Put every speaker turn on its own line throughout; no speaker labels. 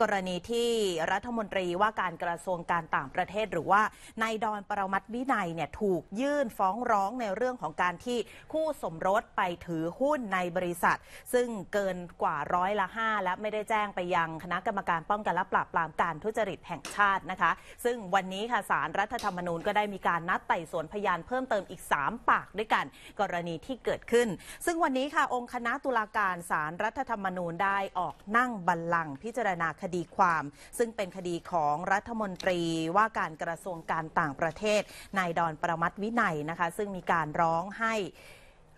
กรณีที่รัฐมนตรีว่าการกระทรวงการต่างประเทศ หรือว่านายดอนปรมัตวินัยเนี่ยถูกยื่นฟ้องร้องในเรื่องของการที่คู่สมรสไปถือหุ้นในบริษัท ซึ่งเกินกว่าร้อยละห้าและไม่ได้แจ้งไปยังคณะกรรมการป้องกันและปราบปรามการทุจริตแห่งชาตินะคะ ซึ่งวันนี้ค่ะสารรัฐธรรมนูญก็ได้มีการนัดไต่สวนพยานเพิ่มเติมอีก3ปากด้วยกัน กรณีที่เกิดขึ้น ซึ่งวันนี้ค่ะองค์คณะตุลาการสารรัฐธรรมนูญได้ออกนั่งบัลลังก์พิจารณาคดีความซึ่งเป็นคดีของรัฐมนตรีว่าการกระทรวงการต่างประเทศ นายดอนประมัติวินัยนะคะ ซึ่งมีการร้องให้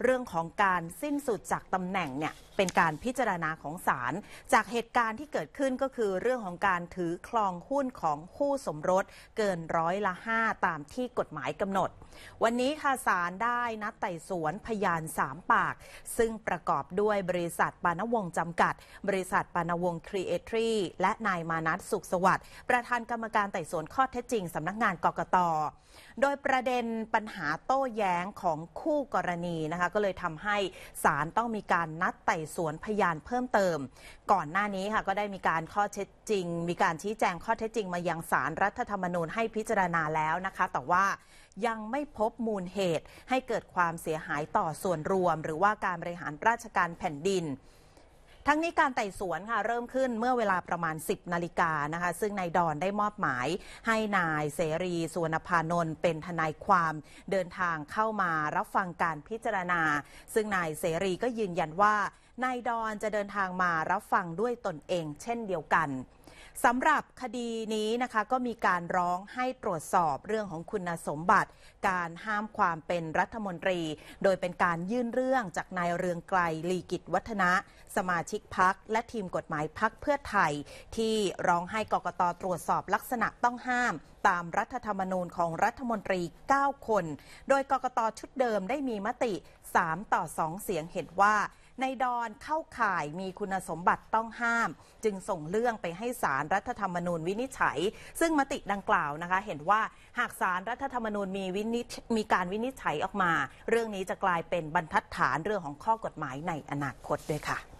เรื่องของการสิ้นสุดจากตำแหน่งเนี่ยเป็นการพิจารณาของศาลจากเหตุการณ์ที่เกิดขึ้นก็คือเรื่องของการถือครองหุ้นของคู่สมรส เกินร้อยละห้าตามที่กฎหมายกำหนด วันนี้ค่ะศาลได้นัดไต่สวนพยานสามปาก ซึ่งประกอบด้วยบริษัทปานวงจำกัด บริษัทปานวงครีเอทรีและนายมานัทสุขสวัสดิ์ประธานกรรมการไต่สวนข้อเท็จจริงสำนักงานกกตโดยประเด็นปัญหาโต้แย้งของคู่กรณีนะคะก็เลยทำให้ศาลต้องมีการนัดไต่สวนพยานเพิ่มเติม ก่อนหน้านี้ค่ะก็ได้มีการข้อเท็จจริง มีการชี้แจงข้อเท็จจริงมายังศาลรรัฐธรรมนูญให้พิจารณาแล้วนะคะ แต่ว่ายังไม่พบมูลเหตุให้เกิดความเสียหายต่อส่วนรวมหรือว่าการบริหารราชการแผ่นดินทั้งนี้การไต่สวนค่ะ เริ่มขึ้นเมื่อเวลาประมาณ 10นาฬิกานะคะ ซึ่งนายดอนได้มอบหมาย ให้นายเสรีสุวรรณพานนท์เป็นทนายความเดินทางเข้ามารับฟังการพิจารณา ซึ่งนายเสรีก็ยืนยันว่านายดอนจะเดินทางมารับฟังด้วยตนเองเช่นเดียวกันสำหรับคดีนี้นะคะก็มีการร้องให้ตรวจสอบเรื่องของคุณสมบัติ การห้ามความเป็นรัฐมนตรี โดยเป็นการยื่นเรื่องจากนายเรืองไกลลีกิจวัฒนะสมาชิกพักและทีมกฎหมายพักเพื่อไทยที่ร้องให้กกตตรวจสอบลักษณะต้องห้ามตามรัฐธรรมนูญของรัฐมนตรี 9 คน โดยกกตชุดเดิมได้มีมติ3ต่อ2 เสียงเห็นว่าในดอนเข้าข่ายมีคุณสมบัติต้องห้าม จึงส่งเรื่องไปให้ศาลารรัฐธรรมนูญวินิจฉัย ซึ่งมติดังกล่าวนะคะ เห็นว่า หากสารรัฐธรรมนูญมีวินิจมีการวินิจฉัยออกมา เรื่องนี้จะกลายเป็นบรรทัดฐานเรื่องของข้อกฎหมายในอนาคตด้วยค่ะ